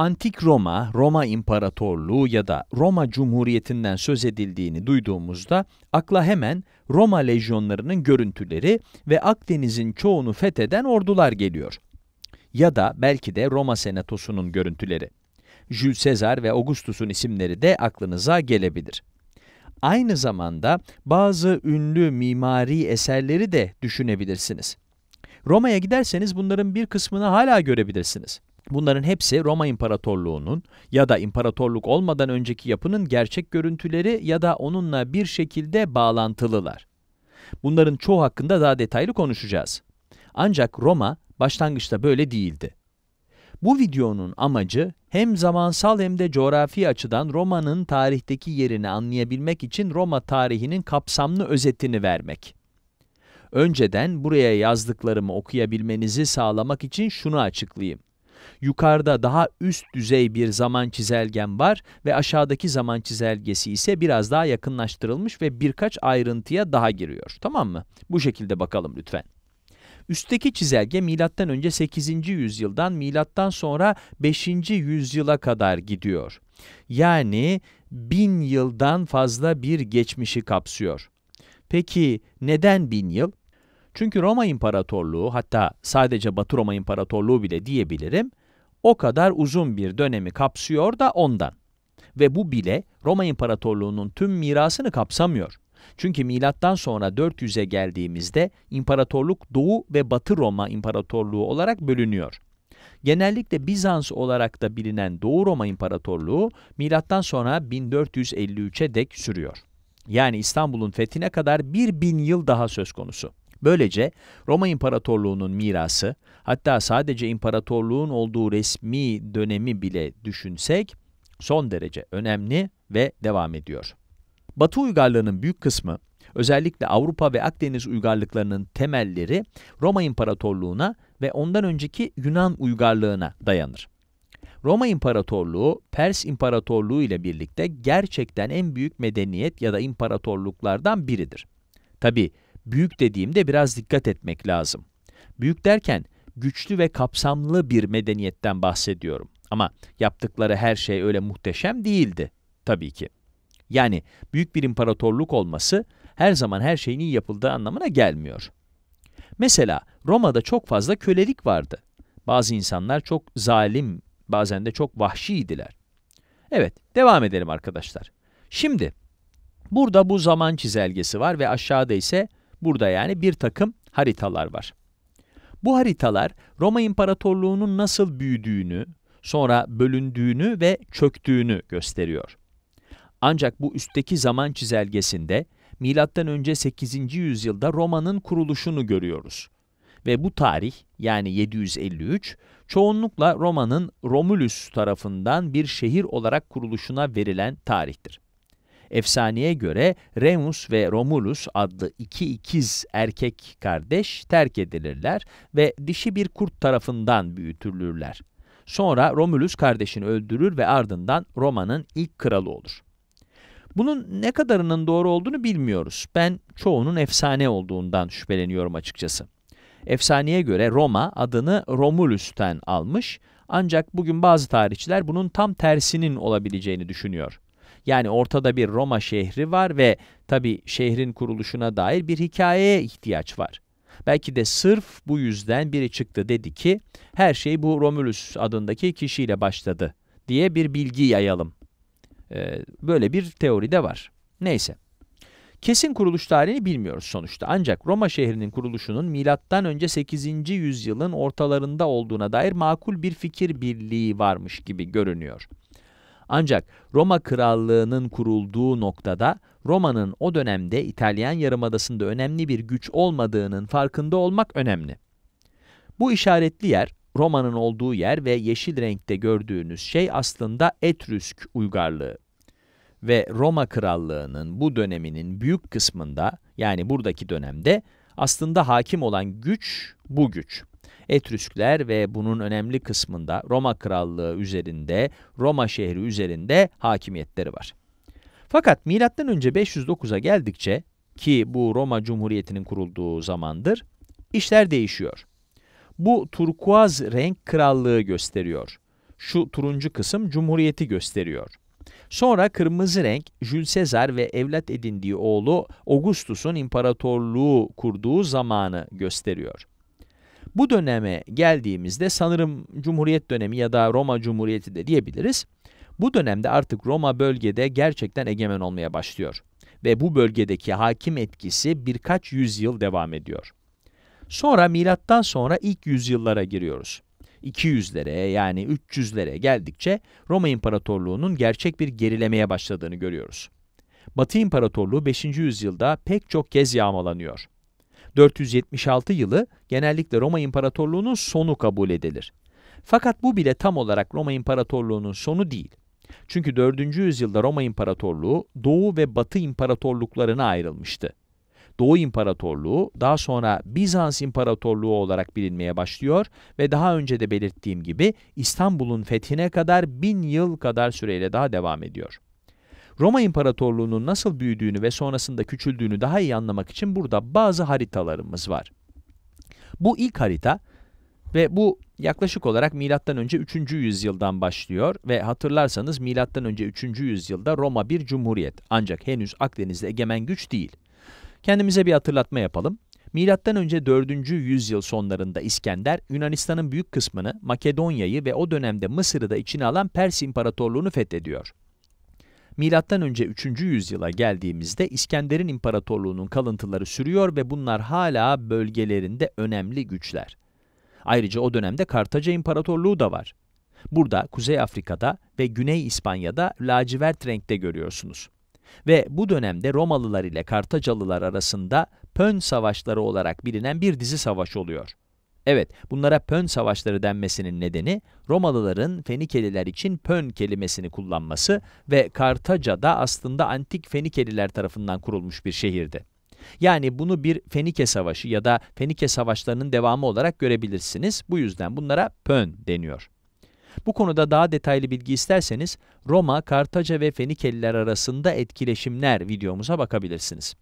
Antik Roma, Roma İmparatorluğu ya da Roma Cumhuriyeti'nden söz edildiğini duyduğumuzda akla hemen Roma lejyonlarının görüntüleri ve Akdeniz'in çoğunu fetheden ordular geliyor. Ya da belki de Roma Senatosu'nun görüntüleri. Jules Caesar ve Augustus'un isimleri de aklınıza gelebilir. Aynı zamanda bazı ünlü mimari eserleri de düşünebilirsiniz. Roma'ya giderseniz bunların bir kısmını hala görebilirsiniz. Bunların hepsi Roma İmparatorluğu'nun ya da imparatorluk olmadan önceki yapının gerçek görüntüleri ya da onunla bir şekilde bağlantılılar. Bunların çoğu hakkında daha detaylı konuşacağız. Ancak Roma başlangıçta böyle değildi. Bu videonun amacı hem zamansal hem de coğrafi açıdan Roma'nın tarihteki yerini anlayabilmek için Roma tarihinin kapsamlı özetini vermek. Önceden buraya yazdıklarımı okuyabilmenizi sağlamak için şunu açıklayayım. Yukarıda daha üst düzey bir zaman çizelgem var ve aşağıdaki zaman çizelgesi ise biraz daha yakınlaştırılmış ve birkaç ayrıntıya daha giriyor. Tamam mı? Bu şekilde bakalım lütfen. Üstteki çizelge milattan önce 8. yüzyıldan milattan sonra 5. yüzyıla kadar gidiyor. Yani bin yıldan fazla bir geçmişi kapsıyor. Peki neden bin yıl? Çünkü Roma İmparatorluğu hatta sadece Batı Roma İmparatorluğu bile diyebilirim o kadar uzun bir dönemi kapsıyor da ondan. Ve bu bile Roma İmparatorluğu'nun tüm mirasını kapsamıyor. Çünkü milattan sonra 400'e geldiğimizde imparatorluk Doğu ve Batı Roma İmparatorluğu olarak bölünüyor. Genellikle Bizans olarak da bilinen Doğu Roma İmparatorluğu milattan sonra 1453'e dek sürüyor. Yani İstanbul'un fethine kadar bir bin yıl daha söz konusu. Böylece Roma İmparatorluğu'nun mirası, hatta sadece imparatorluğun olduğu resmi dönemi bile düşünsek, son derece önemli ve devam ediyor. Batı uygarlığının büyük kısmı, özellikle Avrupa ve Akdeniz uygarlıklarının temelleri Roma İmparatorluğu'na ve ondan önceki Yunan uygarlığına dayanır. Roma İmparatorluğu, Pers İmparatorluğu ile birlikte gerçekten en büyük medeniyet ya da imparatorluklardan biridir. Tabi Büyük dediğimde biraz dikkat etmek lazım. Büyük derken güçlü ve kapsamlı bir medeniyetten bahsediyorum. Ama yaptıkları her şey öyle muhteşem değildi tabii ki. Yani büyük bir imparatorluk olması her zaman her şeyin iyi yapıldığı anlamına gelmiyor. Mesela Roma'da çok fazla kölelik vardı. Bazı insanlar çok zalim, bazen de çok vahşiydiler. Evet, devam edelim arkadaşlar. Şimdi, burada bu zaman çizelgesi var ve aşağıda ise Burada yani bir takım haritalar var. Bu haritalar Roma İmparatorluğu'nun nasıl büyüdüğünü, sonra bölündüğünü ve çöktüğünü gösteriyor. Ancak bu üstteki zaman çizelgesinde M.Ö. 8. yüzyılda Roma'nın kuruluşunu görüyoruz. Ve bu tarih yani 753 çoğunlukla Roma'nın Romulus tarafından bir şehir olarak kuruluşuna verilen tarihtir. Efsaneye göre Remus ve Romulus adlı iki ikiz erkek kardeş terk edilirler ve dişi bir kurt tarafından büyütülürler. Sonra Romulus kardeşini öldürür ve ardından Roma'nın ilk kralı olur. Bunun ne kadarının doğru olduğunu bilmiyoruz. Ben çoğunun efsane olduğundan şüpheleniyorum açıkçası. Efsaneye göre Roma adını Romulus'ten almış ancak bugün bazı tarihçiler bunun tam tersinin olabileceğini düşünüyor. Yani ortada bir Roma şehri var ve tabi şehrin kuruluşuna dair bir hikayeye ihtiyaç var. Belki de sırf bu yüzden biri çıktı dedi ki her şey bu Romulus adındaki kişiyle başladı diye bir bilgi yayalım. Ee, böyle bir teori de var. Neyse. Kesin kuruluş tarihini bilmiyoruz sonuçta. Ancak Roma şehrinin kuruluşunun milattan önce 8. yüzyılın ortalarında olduğuna dair makul bir fikir birliği varmış gibi görünüyor. Ancak Roma Krallığı'nın kurulduğu noktada Roma'nın o dönemde İtalyan Yarımadası'nda önemli bir güç olmadığının farkında olmak önemli. Bu işaretli yer, Roma'nın olduğu yer ve yeşil renkte gördüğünüz şey aslında Etrüsk uygarlığı ve Roma Krallığı'nın bu döneminin büyük kısmında yani buradaki dönemde aslında hakim olan güç bu güç. Etrüskler ve bunun önemli kısmında Roma Krallığı üzerinde, Roma şehri üzerinde hakimiyetleri var. Fakat M.Ö. 509'a geldikçe ki bu Roma Cumhuriyeti'nin kurulduğu zamandır, işler değişiyor. Bu turkuaz renk krallığı gösteriyor. Şu turuncu kısım cumhuriyeti gösteriyor. Sonra kırmızı renk Jules Caesar ve evlat edindiği oğlu Augustus'un imparatorluğu kurduğu zamanı gösteriyor. Bu döneme geldiğimizde sanırım Cumhuriyet dönemi ya da Roma Cumhuriyeti de diyebiliriz. Bu dönemde artık Roma bölgede gerçekten egemen olmaya başlıyor ve bu bölgedeki hakim etkisi birkaç yüzyıl devam ediyor. Sonra milattan sonra ilk yüzyıllara giriyoruz. 200'lere yani 300'lere geldikçe Roma İmparatorluğu'nun gerçek bir gerilemeye başladığını görüyoruz. Batı İmparatorluğu 5. yüzyılda pek çok kez yağmalanıyor. 476 yılı genellikle Roma İmparatorluğu'nun sonu kabul edilir. Fakat bu bile tam olarak Roma İmparatorluğu'nun sonu değil. Çünkü 4. yüzyılda Roma İmparatorluğu Doğu ve Batı İmparatorluklarına ayrılmıştı. Doğu İmparatorluğu daha sonra Bizans İmparatorluğu olarak bilinmeye başlıyor ve daha önce de belirttiğim gibi İstanbul'un fethine kadar bin yıl kadar süreyle daha devam ediyor. Roma İmparatorluğu'nun nasıl büyüdüğünü ve sonrasında küçüldüğünü daha iyi anlamak için burada bazı haritalarımız var. Bu ilk harita ve bu yaklaşık olarak milattan önce 3. yüzyıldan başlıyor ve hatırlarsanız milattan önce 3. yüzyılda Roma bir cumhuriyet ancak henüz Akdeniz'de egemen güç değil. Kendimize bir hatırlatma yapalım. Milattan önce 4. yüzyıl sonlarında İskender Yunanistan'ın büyük kısmını, Makedonya'yı ve o dönemde Mısır'ı da içine alan Pers İmparatorluğunu fethediyor önce 3. yüzyıla geldiğimizde İskender'in imparatorluğunun kalıntıları sürüyor ve bunlar hala bölgelerinde önemli güçler. Ayrıca o dönemde Kartaca İmparatorluğu da var. Burada Kuzey Afrika'da ve Güney İspanya'da lacivert renkte görüyorsunuz. Ve bu dönemde Romalılar ile Kartacalılar arasında Pön Savaşları olarak bilinen bir dizi savaş oluyor. Evet, bunlara Pön Savaşları denmesinin nedeni Romalıların Fenikeliler için Pön kelimesini kullanması ve Kartaca da aslında antik Fenikeliler tarafından kurulmuş bir şehirdi. Yani bunu bir Fenike Savaşı ya da Fenike Savaşlarının devamı olarak görebilirsiniz. Bu yüzden bunlara Pön deniyor. Bu konuda daha detaylı bilgi isterseniz Roma, Kartaca ve Fenikeliler arasında etkileşimler videomuza bakabilirsiniz.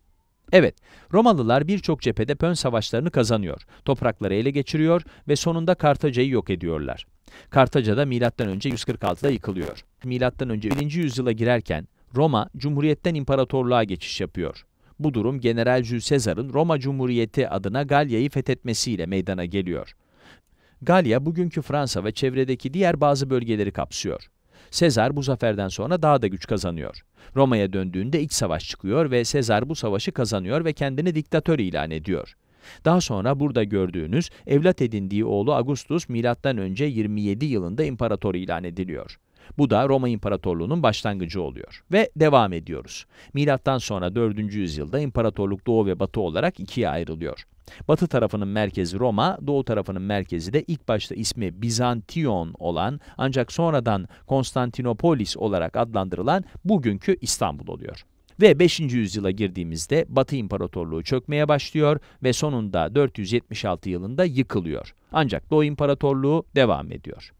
Evet, Romalılar birçok cephede pön savaşlarını kazanıyor, toprakları ele geçiriyor ve sonunda Kartaca'yı yok ediyorlar. Kartaca da M.Ö. 146'da yıkılıyor. M.Ö. 1. yüzyıla girerken Roma, Cumhuriyet'ten imparatorluğa geçiş yapıyor. Bu durum General Jules Caesar'ın Roma Cumhuriyeti adına Galya'yı fethetmesiyle meydana geliyor. Galya bugünkü Fransa ve çevredeki diğer bazı bölgeleri kapsıyor. Sezar bu zaferden sonra daha da güç kazanıyor. Roma'ya döndüğünde iç savaş çıkıyor ve Sezar bu savaşı kazanıyor ve kendini diktatör ilan ediyor. Daha sonra burada gördüğünüz evlat edindiği oğlu Augustus M.Ö. 27 yılında imparator ilan ediliyor. Bu da Roma İmparatorluğu'nun başlangıcı oluyor. Ve devam ediyoruz. Milattan sonra 4. yüzyılda imparatorluk doğu ve batı olarak ikiye ayrılıyor. Batı tarafının merkezi Roma, doğu tarafının merkezi de ilk başta ismi Bizantion olan ancak sonradan Konstantinopolis olarak adlandırılan bugünkü İstanbul oluyor ve 5. yüzyıla girdiğimizde Batı İmparatorluğu çökmeye başlıyor ve sonunda 476 yılında yıkılıyor. Ancak Doğu İmparatorluğu devam ediyor.